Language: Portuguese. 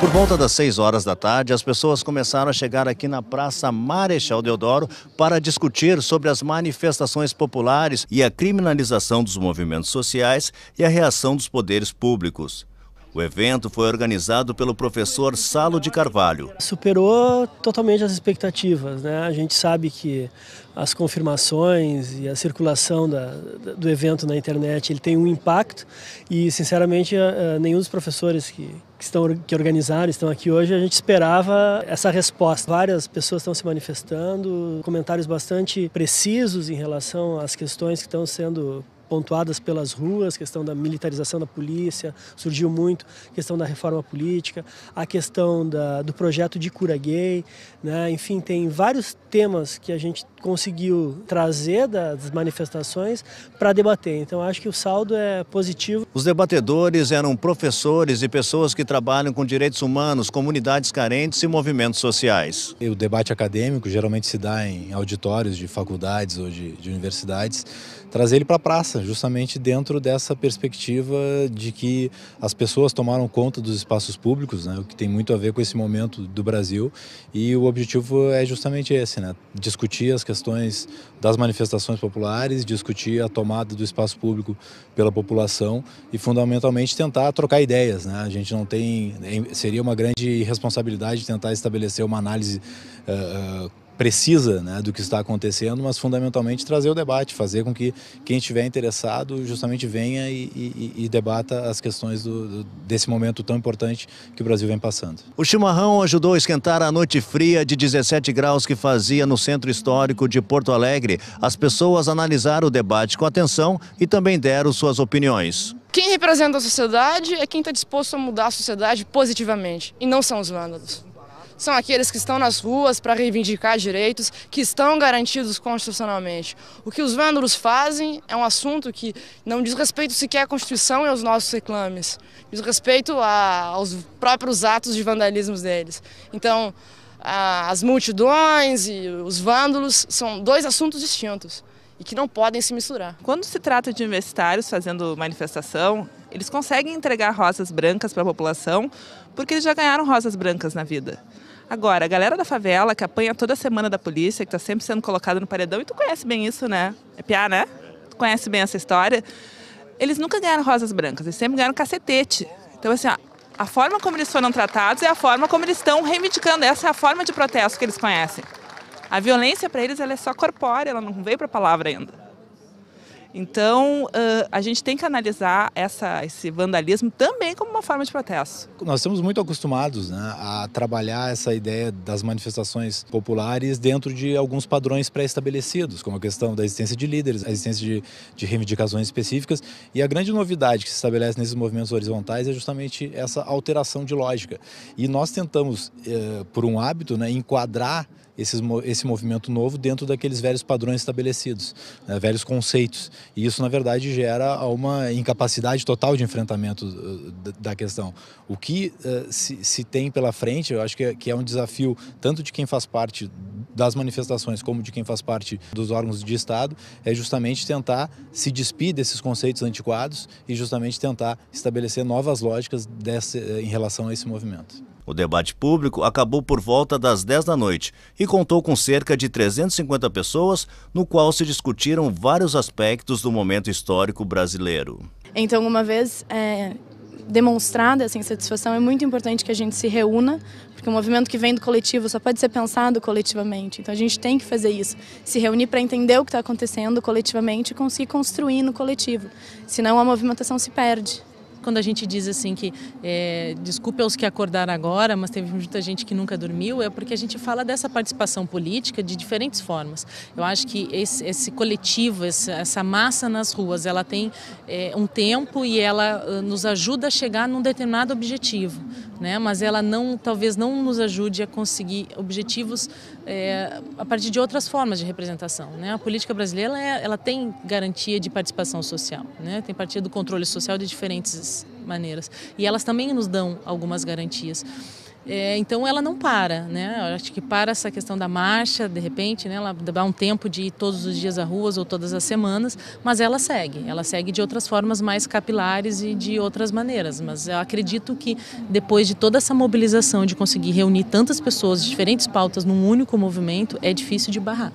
Por volta das 6 horas da tarde, as pessoas começaram a chegar aqui na Praça Marechal Deodoro para discutir sobre as manifestações populares e a criminalização dos movimentos sociais e a reação dos poderes públicos. O evento foi organizado pelo professor Salo de Carvalho. Superou totalmente as expectativas. Né? A gente sabe que as confirmações e a circulação da, do evento na internet ele tem um impacto e, sinceramente, eh, nenhum dos professores que, que, estão, que organizaram, estão aqui hoje, a gente esperava essa resposta. Várias pessoas estão se manifestando, comentários bastante precisos em relação às questões que estão sendo pontuadas pelas ruas, questão da militarização da polícia, surgiu muito, questão da reforma política, a questão da, do projeto de cura gay, né? enfim, tem vários temas que a gente conseguiu trazer das manifestações para debater. Então acho que o saldo é positivo. Os debatedores eram professores e pessoas que trabalham com direitos humanos, comunidades carentes e movimentos sociais. O debate acadêmico geralmente se dá em auditórios de faculdades ou de, de universidades. Trazer ele para a praça, justamente dentro dessa perspectiva de que as pessoas tomaram conta dos espaços públicos, né, o que tem muito a ver com esse momento do Brasil. E o objetivo é justamente esse, né, discutir as questões das manifestações populares, discutir a tomada do espaço público pela população e fundamentalmente tentar trocar ideias. Né? A gente não tem é, seria uma grande irresponsabilidade tentar estabelecer uma análise uh, precisa né, do que está acontecendo, mas fundamentalmente trazer o debate, fazer com que quem estiver interessado justamente venha e, e, e debata as questões do, do, desse momento tão importante que o Brasil vem passando. O chimarrão ajudou a esquentar a noite fria de 17 graus que fazia no centro histórico de Porto Alegre. As pessoas analisaram o debate com atenção e também deram suas opiniões. Quem representa a sociedade é quem está disposto a mudar a sociedade positivamente, e não são os vândalos são aqueles que estão nas ruas para reivindicar direitos que estão garantidos constitucionalmente. O que os vândalos fazem é um assunto que não diz respeito sequer à Constituição e aos nossos reclames, diz respeito a, aos próprios atos de vandalismo deles. Então, a, as multidões e os vândalos são dois assuntos distintos e que não podem se misturar. Quando se trata de universitários fazendo manifestação, eles conseguem entregar rosas brancas para a população porque eles já ganharam rosas brancas na vida. Agora, a galera da favela que apanha toda semana da polícia, que tá sempre sendo colocada no paredão, e tu conhece bem isso, né? É piá, né? Tu conhece bem essa história. Eles nunca ganharam rosas brancas, eles sempre ganharam cacetete. Então, assim, ó, a forma como eles foram tratados é a forma como eles estão reivindicando. Essa é a forma de protesto que eles conhecem. A violência para eles ela é só corpórea, ela não veio para a palavra ainda. Então, uh, a gente tem que analisar essa, esse vandalismo também como uma forma de protesto. Nós estamos muito acostumados né, a trabalhar essa ideia das manifestações populares dentro de alguns padrões pré-estabelecidos, como a questão da existência de líderes, a existência de, de reivindicações específicas. E a grande novidade que se estabelece nesses movimentos horizontais é justamente essa alteração de lógica. E nós tentamos, uh, por um hábito, né, enquadrar esses, esse movimento novo dentro daqueles velhos padrões estabelecidos, né, velhos conceitos. E isso, na verdade, gera uma incapacidade total de enfrentamento eh, da questão. O que eh, se tem pela frente, eu acho é, que é um desafio tanto de quem faz parte das manifestações como de quem faz parte dos órgãos de Estado, é justamente tentar se despir desses conceitos antiquados e justamente tentar estabelecer novas lógicas eh, em relação a esse movimento. O debate público acabou por volta das 10 da noite e contou com cerca de 350 pessoas, no qual se discutiram vários aspectos do momento histórico brasileiro. Então, uma vez é, demonstrada essa insatisfação, é muito importante que a gente se reúna, porque o um movimento que vem do coletivo só pode ser pensado coletivamente. Então a gente tem que fazer isso, se reunir para entender o que está acontecendo coletivamente e conseguir construir no coletivo. Senão a movimentação se perde quando a gente diz assim que é, desculpe aos que acordaram agora, mas teve muita gente que nunca dormiu, é porque a gente fala dessa participação política de diferentes formas. Eu acho que esse, esse coletivo, essa massa nas ruas, ela tem é, um tempo e ela ah, nos ajuda a chegar num determinado objetivo né? mas ela não, talvez não nos ajude a conseguir objetivos é, a partir de outras formas de representação. Né? A política brasileira ela, é, ela tem garantia de participação social, né? tem partido do controle social de diferentes maneiras. E elas também nos dão algumas garantias. É, então ela não para, né? Eu acho que para essa questão da marcha, de repente, né? Ela dá um tempo de ir todos os dias às ruas ou todas as semanas, mas ela segue. Ela segue de outras formas mais capilares e de outras maneiras. Mas eu acredito que depois de toda essa mobilização de conseguir reunir tantas pessoas, diferentes pautas num único movimento, é difícil de barrar.